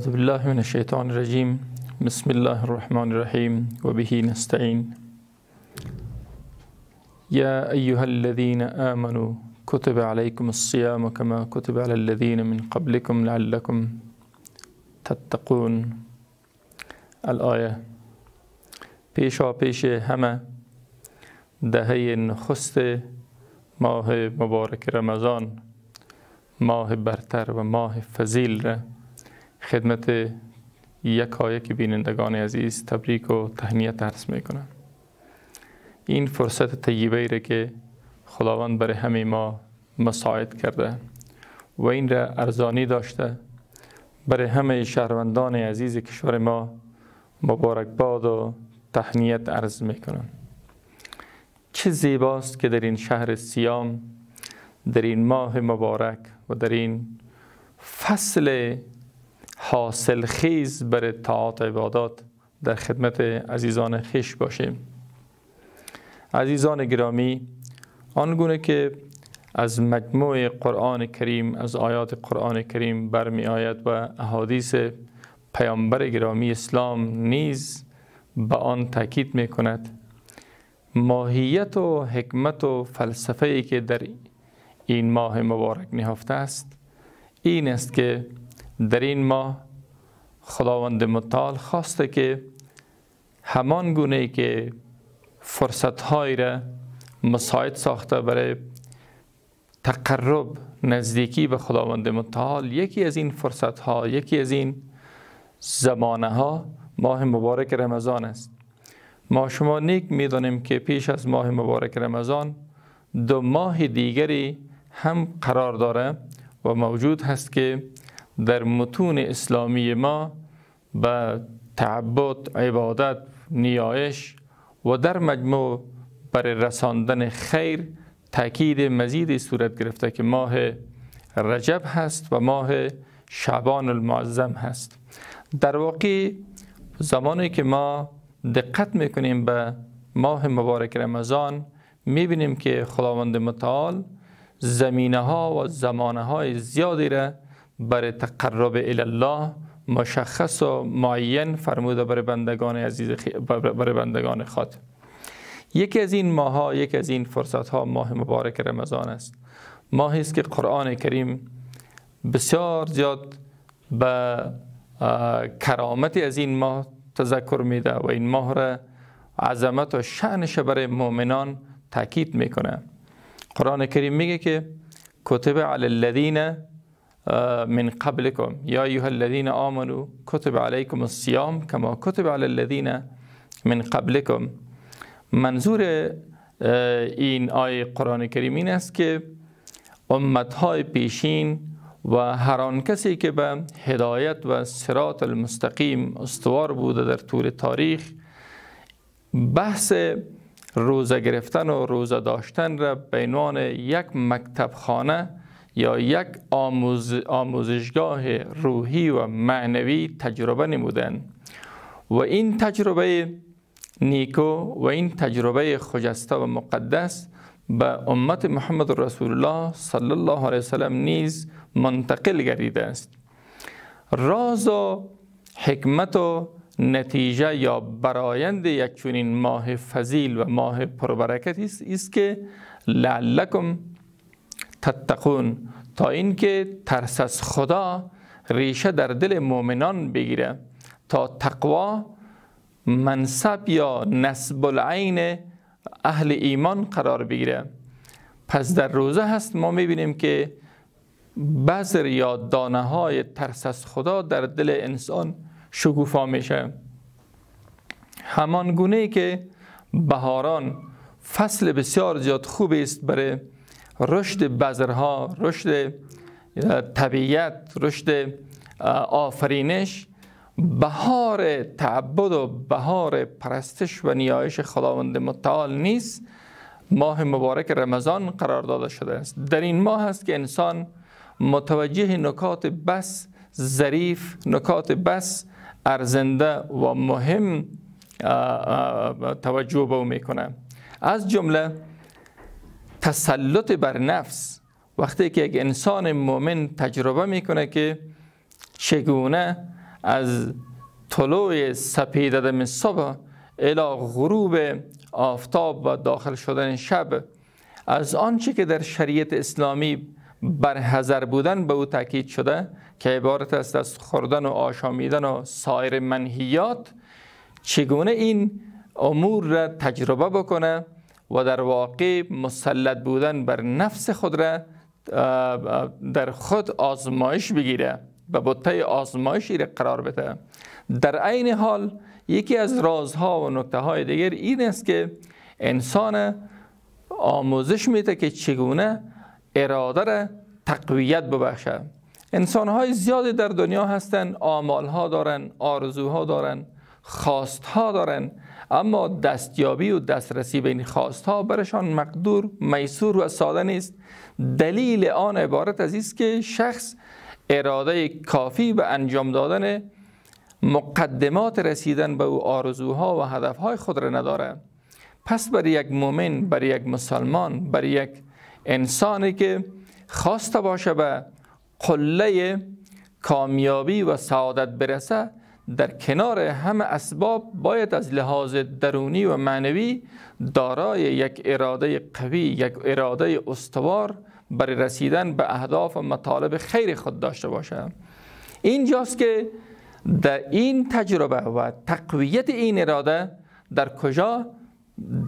أعوذ بالله من الشيطان الرجيم بسم الله الرحمن الرحيم وبه نستعين يا أيها الذين آمنوا كتب عليكم الصيام كما كتب على الذين من قبلكم لعلكم تتقون الآية پیشا پیش همه دهه نخست ماه مبارک رمضان ماه برتر و ماه فضیل را خدمت که بینندگان عزیز تبریک و تهنیت عرض می کنم این فرصت طیبه ای که خداوند برای همه ما مساعد کرده و این را ارزانی داشته برای همه شهروندان عزیز کشور ما مبارک باد و تهنیت عرض می کنم چه زیباست که در این شهر سیام در این ماه مبارک و در این فصل حاصل خیز بر اطاعت عبادات در خدمت عزیزان خیش باشیم عزیزان گرامی آنگونه که از مجموع قرآن کریم از آیات قرآن کریم برمی آید و احادیث پیامبر گرامی اسلام نیز به آن تاکید می کند ماهیت و حکمت و فلسفه ای که در این ماه مبارک نهفته است این است که در این ماه خداوند متعال خواسته که همان گونه که فرصتهایی را مساعد ساخته برای تقرب نزدیکی به خداوند متعال یکی از این فرصتها یکی از این زمانه ها ماه مبارک رمضان است ما شما نیک میدانیم که پیش از ماه مبارک رمضان دو ماه دیگری هم قرار داره و موجود هست که در متون اسلامی ما به تعبد، عبادت، نیایش و در مجموع بر رساندن خیر تاکید مزید صورت گرفته که ماه رجب هست و ماه شعبان المعظم هست در واقع زمانی که ما دقت میکنیم به ماه مبارک رمضان میبینیم که خداوند متعال زمینه ها و زمانه های زیادی را برای تقرب الله مشخص و معین فرموده برای بندگان عزیز برای بندگان خود یکی از این ماها یکی از این فرصت ها ماه مبارک رمضان است ماهی است که قرآن کریم بسیار زیاد به کرامت از این ماه تذکر میده و این ماه را عظمت و شعنش برای مؤمنان تاکید میکنه قرآن کریم میگه که کتب علی الذین من قبلكم يا أيها الذين آمنوا كتب علیکم الصيام کما کتب علی الذین من قبلکم منظور این آیه قرآن کریم این است که امتهای پیشین و هر آن کسی که به هدایت و سرات المستقیم استوار بوده در طول تاریخ بحث روزه گرفتن و روزه داشتن را به عنوان یک مکتب خانه یا یک آموزشگاه روحی و معنوی تجربه نمودن و این تجربه نیکو و این تجربه خجسته و مقدس به امت محمد رسول الله صلی الله علیه وسلم نیز منتقل گردیده است راز و حکمت و نتیجه یا برایند یک چونین ماه فضیل و ماه پربرکتی است که لعلکم تتقون تا اینکه ترس از خدا ریشه در دل مؤمنان بگیره تا تقوا منصب یا نسب العین اهل ایمان قرار بگیره پس در روزه هست ما میبینیم که بذر یا دانه های ترس از خدا در دل انسان شکوفا میشه همان گونه که بهاران فصل بسیار زیاد خوب است برای رشد بذرها رشد طبیعت رشد آفرینش بهار تعبد و بهار پرستش و نیایش خداوند متعال نیست ماه مبارک رمضان قرار داده شده است در این ماه است که انسان متوجه نکات بس ظریف نکات بس ارزنده و مهم توجه به او میکنه از جمله تسلط بر نفس وقتی که یک انسان مؤمن تجربه میکنه که چگونه از طلوع سپیده دم صبح الى غروب آفتاب و داخل شدن شب از آنچه که در شریعت اسلامی برحضر بودن به او تاکید شده که عبارت است از خوردن و آشامیدن و سایر منهیات چگونه این امور را تجربه بکنه و در واقع مسلط بودن بر نفس خود را در خود آزمایش بگیره و بطه آزمایشی را قرار بده در عین حال یکی از رازها و نکته های دیگر این است که انسان آموزش میده که چگونه اراده را تقویت ببخشه انسان های زیادی در دنیا هستند آمال ها دارن آرزوها دارن خواست ها دارن اما دستیابی و دسترسی به این خواست ها برشان مقدور میسور و ساده نیست دلیل آن عبارت از است که شخص اراده کافی به انجام دادن مقدمات رسیدن به او آرزوها و هدفهای خود را نداره پس برای یک مؤمن برای یک مسلمان برای یک انسانی که خواسته باشه به قله کامیابی و سعادت برسه در کنار همه اسباب باید از لحاظ درونی و معنوی دارای یک اراده قوی یک اراده استوار برای رسیدن به اهداف و مطالب خیر خود داشته باشه اینجاست که در این تجربه و تقویت این اراده در کجا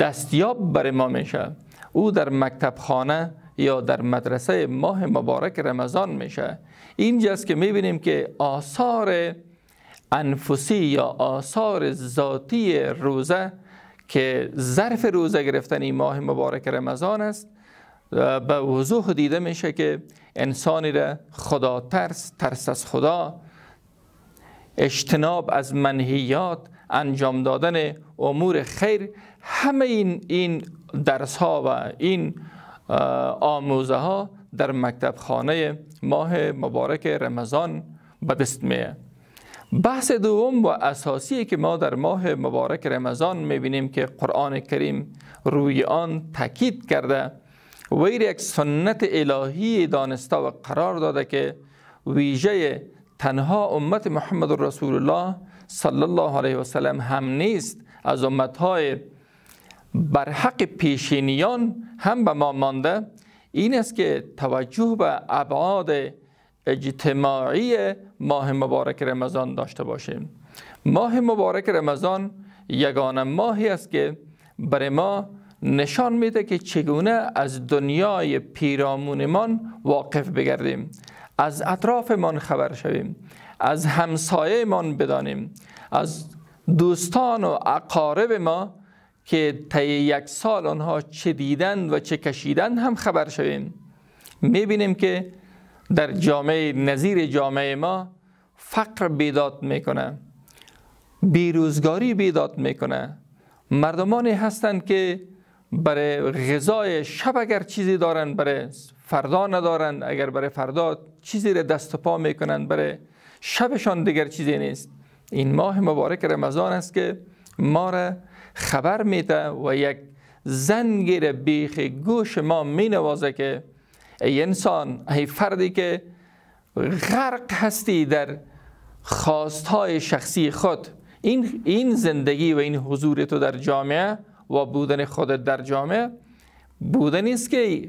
دستیاب برای ما میشه او در مکتب خانه یا در مدرسه ماه مبارک رمضان میشه اینجاست که میبینیم که آثار انفسی یا آثار ذاتی روزه که ظرف روزه گرفتن این ماه مبارک رمضان است به وضوح دیده میشه که انسانی را خدا ترس ترس از خدا اجتناب از منهیات انجام دادن امور خیر همه این این درس ها و این آموزه ها در مکتب خانه ماه مبارک رمضان به دست میه بحث دوم و اساسی که ما در ماه مبارک رمضان میبینیم که قرآن کریم روی آن تاکید کرده ویر یک سنت الهی دانسته و قرار داده که ویژه تنها امت محمد رسول الله صلی الله علیه وسلم هم نیست از امتهای برحق پیشینیان هم به ما مانده این است که توجه به ابعاد اجتماعی ماه مبارک رمضان داشته باشیم ماه مبارک رمضان یگانه ماهی است که برای ما نشان میده که چگونه از دنیای پیرامونمان واقف بگردیم از اطرافمان خبر شویم از همسایهمان بدانیم از دوستان و اقارب ما که طی یک سال آنها چه دیدند و چه کشیدند هم خبر شویم میبینیم که در جامعه نظیر جامعه ما فقر بیداد میکنه بیروزگاری بیداد میکنه مردمانی هستند که برای غذای شب اگر چیزی دارن برای فردا ندارن اگر برای فردا چیزی را دست و پا میکنن برای شبشان دیگر چیزی نیست این ماه مبارک رمضان است که ما را خبر میده و یک زنگیر بیخ گوش ما مینوازه که ای انسان ای فردی که غرق هستی در خواستهای شخصی خود این, این زندگی و این حضور تو در جامعه و بودن خودت در جامعه بودن است که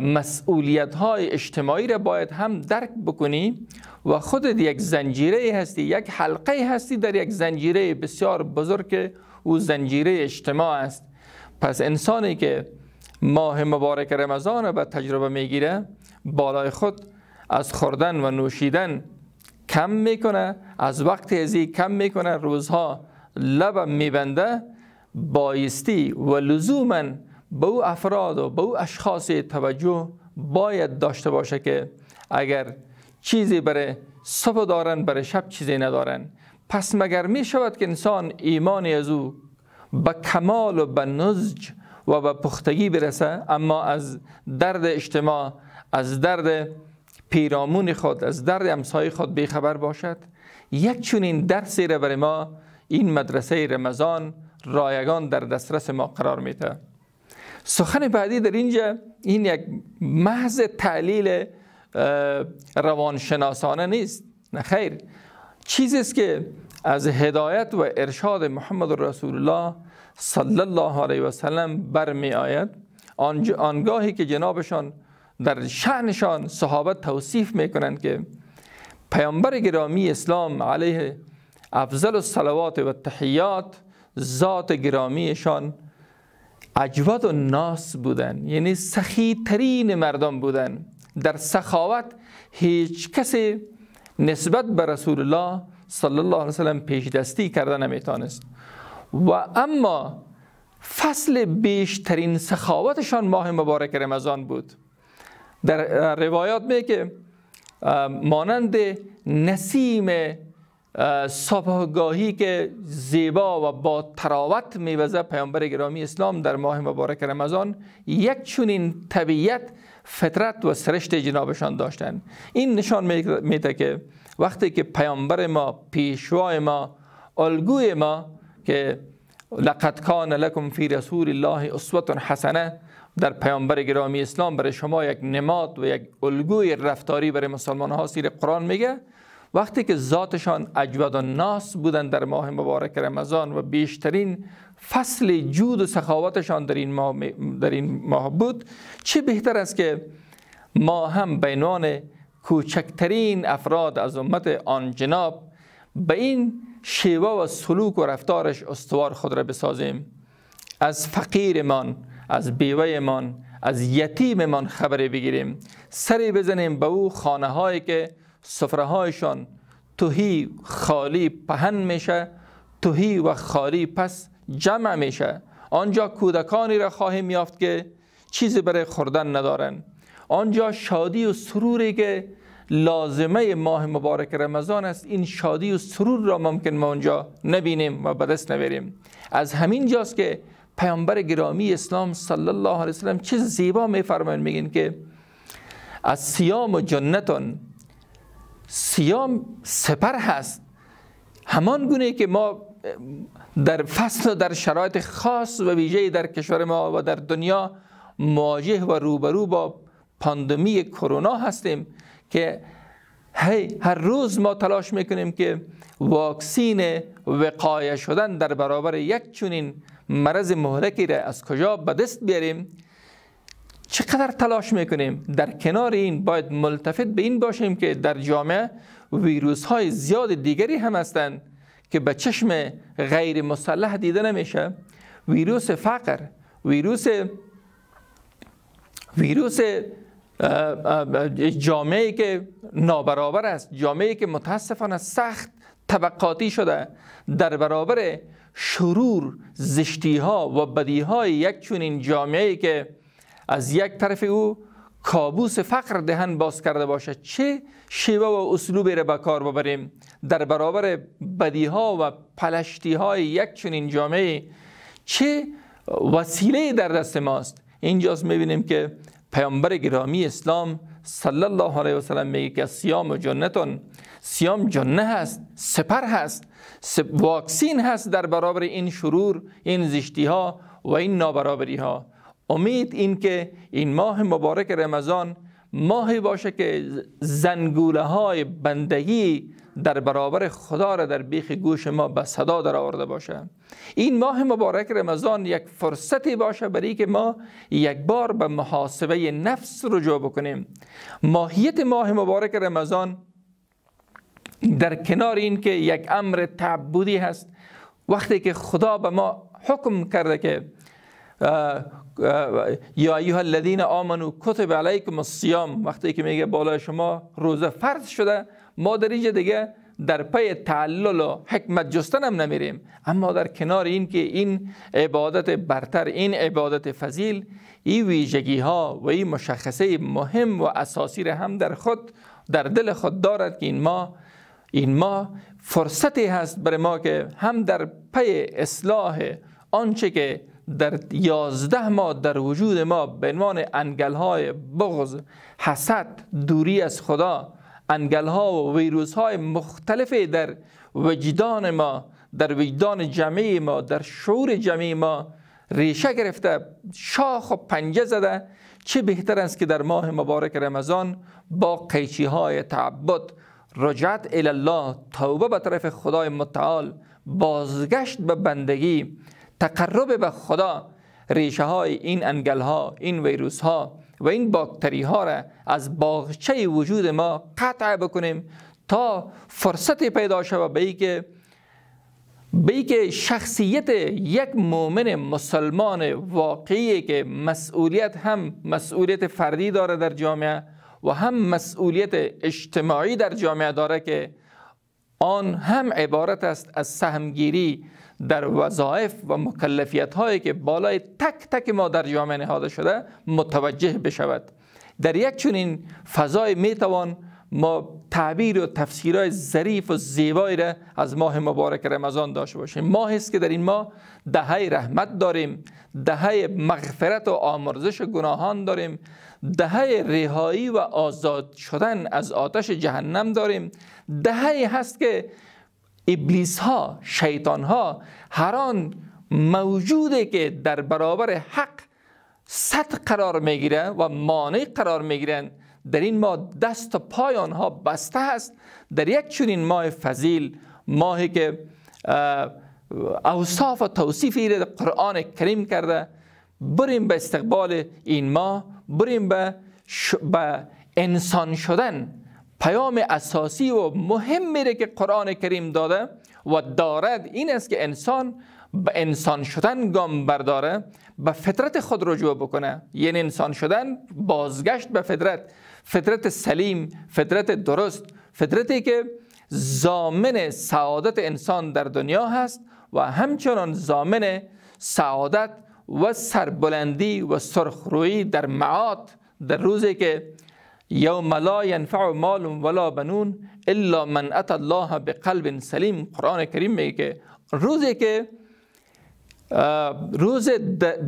مسئولیت های اجتماعی را باید هم درک بکنی و خودت یک زنجیره هستی یک حلقه هستی در یک زنجیره بسیار بزرگ که او زنجیره اجتماع است پس انسانی که ماه مبارک رمضان رو به تجربه میگیره بالای خود از خوردن و نوشیدن کم میکنه از وقت ازی کم میکنه روزها لب میبنده بایستی و لزوما به او افراد و به او اشخاص توجه باید داشته باشه که اگر چیزی برای صبح دارن برای شب چیزی ندارن پس مگر می شود که انسان ایمانی از او به کمال و به نزج و به پختگی برسه اما از درد اجتماع از درد پیرامون خود از درد امسای خود بیخبر باشد یک چنین درسی را برای ما این مدرسه رمضان رایگان در دسترس ما قرار میده سخن بعدی در اینجا این یک محض تعلیل روانشناسانه نیست نه خیر چیزی است که از هدایت و ارشاد محمد رسول الله صلی الله علیه و سلم برمی آید آنگاهی که جنابشان در شعنشان صحابت توصیف کنند که پیامبر گرامی اسلام علیه افضل الصلوات و تحیات ذات گرامیشان اجود و ناس بودن یعنی سخی ترین مردم بودن در سخاوت هیچ کسی نسبت به رسول الله صلی الله علیه و سلم پیش دستی کرده نمیتانست و اما فصل بیشترین سخاوتشان ماه مبارک رمضان بود در روایات میگه که مانند نسیم صبحگاهی که زیبا و با تراوت میوزه پیامبر گرامی اسلام در ماه مبارک رمضان یک چونین طبیعت فطرت و سرشت جنابشان داشتن این نشان میده که وقتی که پیامبر ما پیشوای ما الگوی ما که لقد کان لکم فی رسول الله اسوه حسنه در پیامبر گرامی اسلام برای شما یک نماد و یک الگوی رفتاری برای مسلمان ها سیر قرآن میگه وقتی که ذاتشان اجود و ناس بودن در ماه مبارک رمضان و بیشترین فصل جود و سخاوتشان در این ماه, در این ماه بود چه بهتر است که ما هم به کوچکترین افراد از امت آن جناب به این شیوه و سلوک و رفتارش استوار خود را بسازیم از فقیرمان از بیوهمان از یتیممان خبری بگیریم سری بزنیم به او خانه هایی که سفره هایشان توهی خالی پهن میشه توهی و خالی پس جمع میشه آنجا کودکانی را خواهیم یافت که چیزی برای خوردن ندارن آنجا شادی و سروری که لازمه ماه مبارک رمضان است این شادی و سرور را ممکن ما اونجا نبینیم و بدست دست نبریم از همین جاست که پیامبر گرامی اسلام صلی الله علیه وسلم چه زیبا میفرمایند میگین که از سیام و جنتان سیام سپر هست همان گونه که ما در فصل و در شرایط خاص و ویژه در کشور ما و در دنیا مواجه و روبرو با پاندمی کرونا هستیم که هی هر روز ما تلاش میکنیم که واکسین وقایه شدن در برابر یک چونین مرض مهلکی را از کجا به دست بیاریم چقدر تلاش میکنیم در کنار این باید ملتفت به این باشیم که در جامعه ویروس های زیاد دیگری هم هستند که به چشم غیر مسلح دیده نمیشه ویروس فقر ویروس ویروس جامعه که نابرابر است جامعه که متاسفانه سخت طبقاتی شده در برابر شرور زشتی ها و بدی های یک چنین جامعه که از یک طرف او کابوس فقر دهن باز کرده باشد چه شیوه و اسلوبی را به کار ببریم در برابر بدی ها و پلشتی های یک چنین جامعه چه وسیله در دست ماست اینجاست میبینیم که پیامبر گرامی اسلام صلی الله علیه و سلم میگه که سیام جنتون سیام جنه هست سپر هست واکسین هست در برابر این شرور این زشتی ها و این نابرابری ها امید این که این ماه مبارک رمضان ماهی باشه که زنگوله های بندگی در برابر خدا را در بیخ گوش ما به صدا در آورده باشه این ماه مبارک رمضان یک فرصتی باشه برای که ما یک بار به محاسبه نفس رجوع بکنیم ماهیت ماه مبارک رمضان در کنار این که یک امر تعبدی هست وقتی که خدا به ما حکم کرده که یا ایها الذین آمنو کتب علیکم الصیام وقتی که میگه بالا شما روزه فرض شده ما در اینجا دیگه در پی تعلل و حکمت جستن هم نمیریم اما در کنار این که این عبادت برتر این عبادت فضیل این ویژگی ها و این مشخصه مهم و اساسی را هم در خود در دل خود دارد که این ما این ما فرصتی هست برای ما که هم در پی اصلاح آنچه که در یازده ما در وجود ما به عنوان انگل های بغض حسد دوری از خدا انگل ها و ویروس های مختلف در وجدان ما در وجدان جمعی ما در شعور جمعی ما ریشه گرفته شاخ و پنجه زده چه بهتر است که در ماه مبارک رمضان با قیچی های تعبد رجعت الله توبه به طرف خدای متعال بازگشت به بندگی تقرب به خدا ریشه های این انگل ها این ویروس ها و این باکتری ها را از باغچه وجود ما قطع بکنیم تا فرصت پیدا شود به که به که شخصیت یک مؤمن مسلمان واقعی که مسئولیت هم مسئولیت فردی داره در جامعه و هم مسئولیت اجتماعی در جامعه داره که آن هم عبارت است از سهمگیری در وظایف و مکلفیت هایی که بالای تک تک ما در جامعه نهاده شده متوجه بشود در یک چنین فضای میتوان ما تعبیر و تفسیرهای ظریف و زیبایی را از ماه مبارک رمضان داشته باشیم ماه است که در این ماه دهه رحمت داریم دهه مغفرت و آمرزش گناهان داریم دهه رهایی و آزاد شدن از آتش جهنم داریم دهی هست که ابلیس ها شیطان ها هران موجوده که در برابر حق صد قرار میگیره و مانع قرار میگیرند در این ماه دست و پای آنها بسته است در یک چنین ماه فضیل ماهی که اوصاف و توصیفی در قرآن کریم کرده بریم به استقبال این ماه بریم به انسان شدن پیام اساسی و مهم میره که قرآن کریم داده و دارد این است که انسان به انسان شدن گام برداره به فطرت خود رجوع بکنه یعنی انسان شدن بازگشت به فطرت فطرت سلیم فطرت درست فطرتی که زامن سعادت انسان در دنیا هست و همچنان زامن سعادت و سربلندی و سرخرویی در معاد در روزی که یوم لا ينفع مال ولا بنون الا من اتى الله به قلب سلیم قرآن کریم میگه که روزی که روز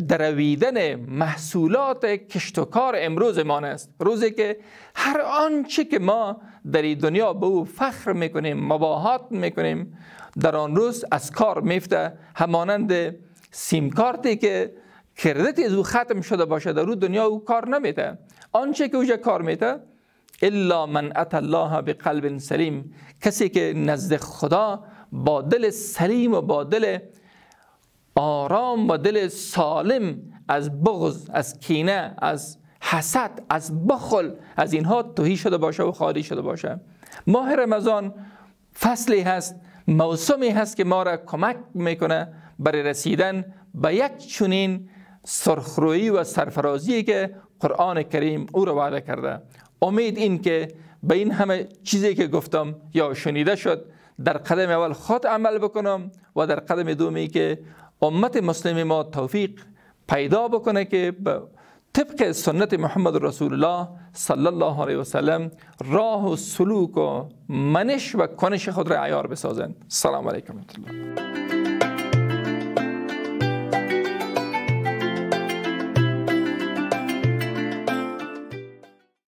درویدن محصولات کشت کار امروز ما است روزی که هر آنچه که ما در این دنیا به او فخر میکنیم مباهات میکنیم در آن روز از کار میفته همانند سیمکارتی که کردت از او ختم شده باشه در او دنیا او کار نمیده آنچه که اوجه کار میده الا من ات الله به قلب سلیم کسی که نزد خدا با دل سلیم و با دل آرام و دل سالم از بغض از کینه از حسد از بخل از اینها توهی شده باشه و خالی شده باشه ماه رمضان فصلی هست موسمی هست که ما را کمک میکنه برای رسیدن به یک چنین سرخرویی و سرفرازی که قرآن کریم او را وعده کرده امید این که به این همه چیزی که گفتم یا شنیده شد در قدم اول خود عمل بکنم و در قدم دومی که امت مسلم ما توفیق پیدا بکنه که به طبق سنت محمد رسول الله صلی الله علیه وسلم راه و سلوک و منش و کنش خود را عیار بسازند سلام علیکم الله